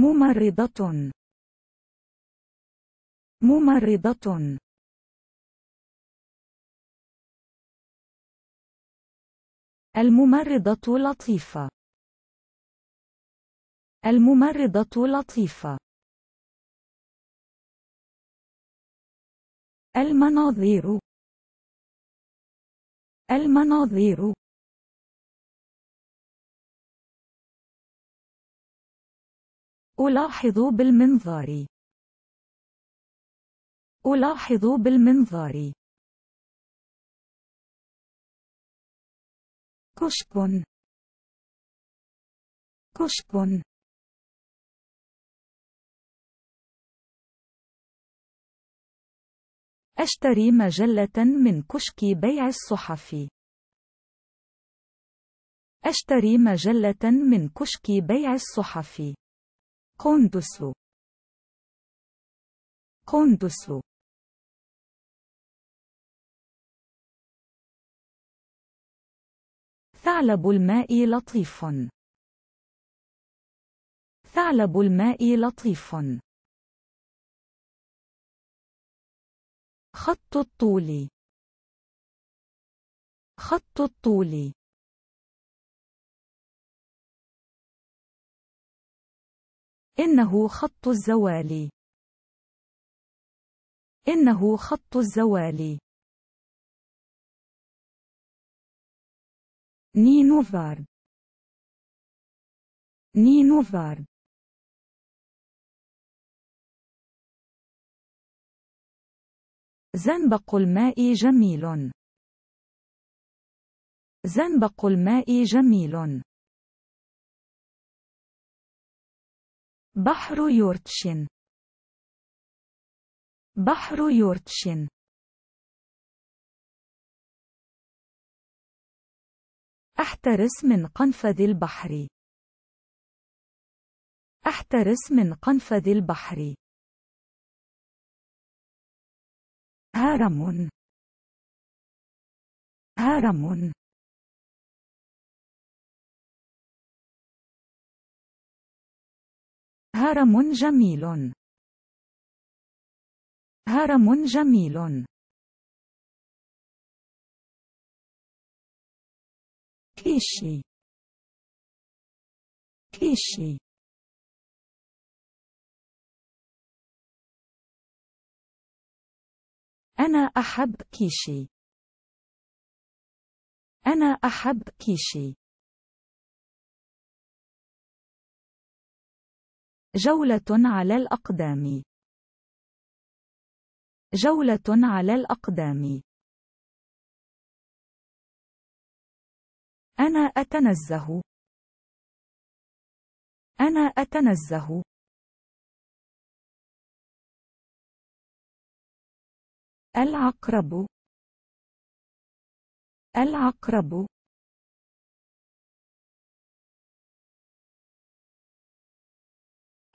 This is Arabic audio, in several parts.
ممرضة ممرضة الممرضة لطيفة الممرضة لطيفة المناظير المناظير ألاحظ بالمنظار ألاحظ بالمنظار كشك كشك أشتري مجلة من كشك بيع الصحف. أشتري مجلة من كشك بيع الصحف. قندس قندس ثعلب الماء لطيف ثعلب الماء لطيف خط الطول خط الطول إنه خط الزوال. إنه خط الزوال. نينوفار نينوفار زنبق الماء جميل زنبق الماء جميل بحر يورتشن بحر يورتشن احترس من قنفذ البحر احترس من قنفذ البحر هرم هرم هرم جميل هرم جميل كليشي كليشي أنا أحب كيشي أنا أحب كيشي جولة على الأقدام جولة على الأقدام أنا أتنزه أنا أتنزه العقرب العقرب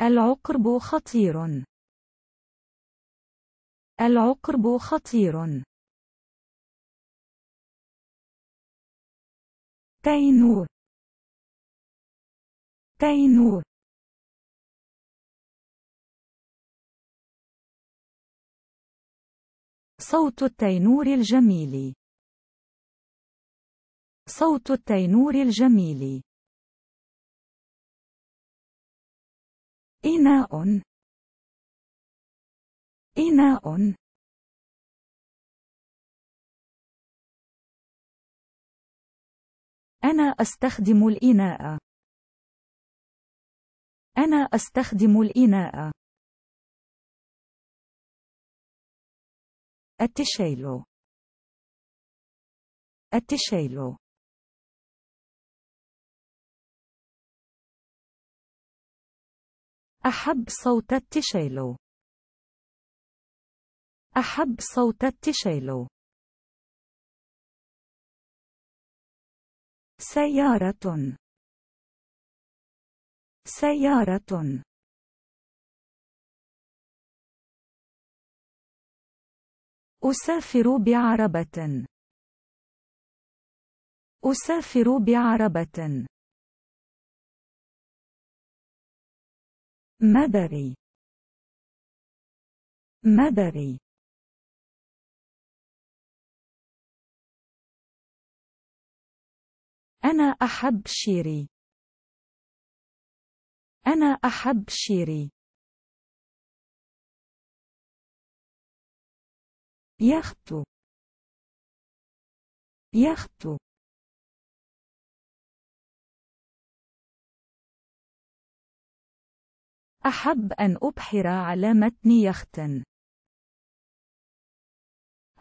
العقرب خطير العقرب خطير تينور تينور صوت التينور الجميل صوت التينور الجميل إناء إناء أنا أستخدم الإناء أنا أستخدم الإناء التشيلو التشيلو أحب صوت التشيلو أحب صوت التشيلو سيارة سيارة أسافر بعربة أسافر بعربة مدري مدري أنا أحب شيري أنا أحب شيري يخطو يخت أحب أن أبحر على متن يخت.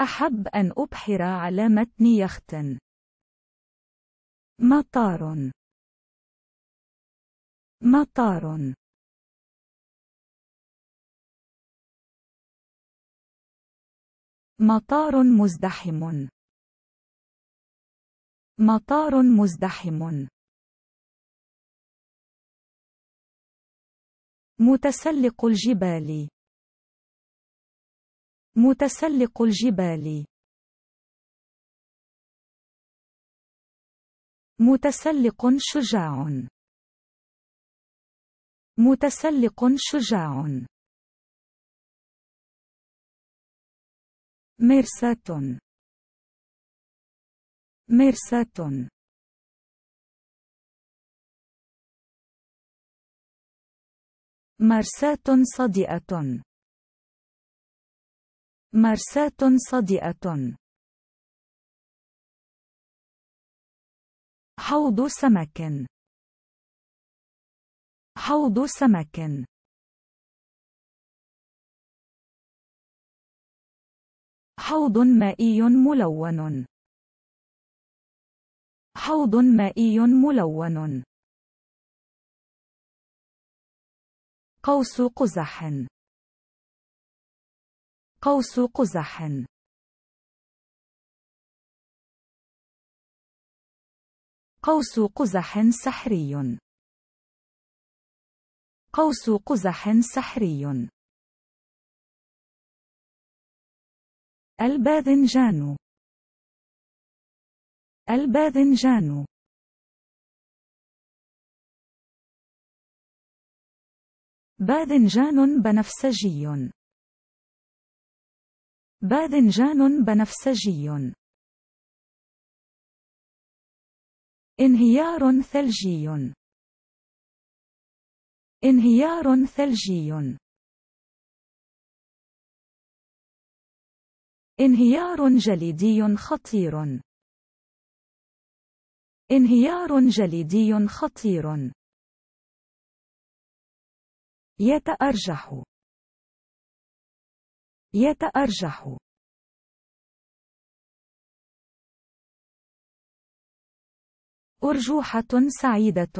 أحب أن أبحر على متن يخت. مطار مطار مطار مزدحم مطار مزدحم متسلق الجبال متسلق الجبال متسلق شجاع متسلق شجاع مرساة مرساة مرساة صدئة مرساة صدئة حوض سمك حوض سمك حوض مائي ملون حوض مائي ملون قوس قزح قوس قزح قوس قزح سحري قوس قزح سحري الباذنجان الباذنجان باذنجان بنفسجي باذنجان بنفسجي انهيار ثلجي انهيار ثلجي انهيار جليدي خطير انهيار جليدي خطير يتأرجح يتأرجح أرجوحة سعيدة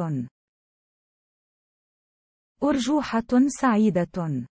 أرجوحة سعيدة